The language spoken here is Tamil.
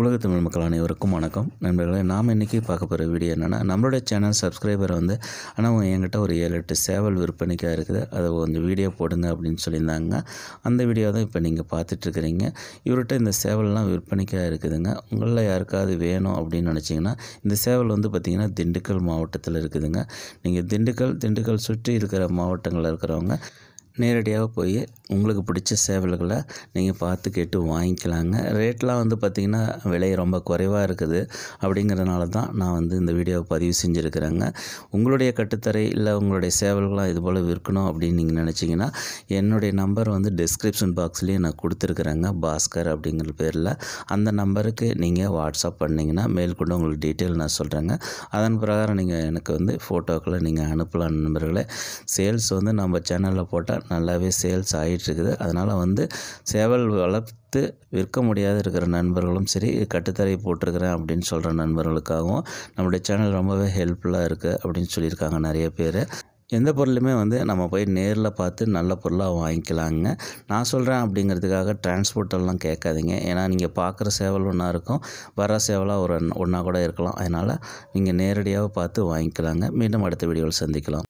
தமிழ் மக்கள் அனைவருக்கும் வணக்கம் நண்பர்களே நாம் இன்றைக்கி பார்க்க போகிற வீடியோ என்னென்னா நம்மளுடைய சேனல் சப்ஸ்கிரைபர் வந்து ஆனால் என்கிட்ட ஒரு ஏழு எட்டு சேவல் விற்பனைக்காக இருக்குது அதை அந்த வீடியோ போடுங்க அப்படின்னு சொல்லியிருந்தாங்க அந்த வீடியோ தான் இப்போ நீங்கள் பார்த்துட்ருக்குறீங்க இவர்கிட்ட இந்த சேவல்லாம் விற்பனைக்காக இருக்குதுங்க உங்களில் யாருக்காவது வேணும் அப்படின்னு நினச்சிங்கன்னா இந்த சேவல் வந்து பார்த்திங்கன்னா திண்டுக்கல் மாவட்டத்தில் இருக்குதுங்க நீங்கள் திண்டுக்கல் திண்டுக்கல் சுற்றி இருக்கிற மாவட்டங்களில் இருக்கிறவங்க நேரடியாக போய் உங்களுக்கு பிடிச்ச சேவல்களை நீங்கள் பார்த்து கேட்டு வாங்கிக்கலாங்க ரேட்லாம் வந்து பார்த்திங்கன்னா விலை ரொம்ப குறைவாக இருக்குது அப்படிங்கிறதுனால தான் நான் வந்து இந்த வீடியோவை பதிவு செஞ்சுருக்கிறேங்க உங்களுடைய கட்டுத்தரை இல்லை உங்களுடைய சேவல்களாக இது போல் விற்கணும் அப்படின்னு நீங்கள் நினச்சிங்கன்னா என்னுடைய நம்பர் வந்து டிஸ்கிரிப்ஷன் பாக்ஸ்லேயும் நான் கொடுத்துருக்குறேங்க பாஸ்கர் அப்படிங்கிற பேரில் அந்த நம்பருக்கு நீங்கள் வாட்ஸ்அப் பண்ணிங்கன்னா மேல் கொண்டு உங்களுக்கு டீட்டெயில் நான் சொல்கிறேங்க அதன் பிரகாரம் நீங்கள் எனக்கு வந்து ஃபோட்டோக்களை நீங்கள் அனுப்பலாம் நண்பர்களே சேல்ஸ் வந்து நம்ம சேனலில் போட்டால் நல்லாவே சேல்ஸ் ஆகிட்டு போயிட்டுருக்குது அதனால் வந்து சேவல் வளர்த்து விற்க முடியாத இருக்கிற நண்பர்களும் சரி கட்டுத்தரை போட்டிருக்கிறேன் அப்படின்னு சொல்கிற நண்பர்களுக்காகவும் நம்மளுடைய சேனல் ரொம்பவே ஹெல்ப்ஃபுல்லாக இருக்குது அப்படின்னு சொல்லியிருக்காங்க நிறைய பேர் எந்த பொருளுமே வந்து நம்ம போய் நேரில் பார்த்து நல்ல பொருளாக வாங்கிக்கலாங்க நான் சொல்கிறேன் அப்படிங்கிறதுக்காக டிரான்ஸ்போர்ட்டெல்லாம் கேட்காதீங்க ஏன்னா நீங்கள் பார்க்குற சேவல் ஒன்றா இருக்கும் வர சேவலாக ஒரு ஒன்றா கூட இருக்கலாம் அதனால் நீங்கள் நேரடியாக பார்த்து வாங்கிக்கலாங்க மீண்டும் அடுத்த வீடியோவில் சந்திக்கலாம்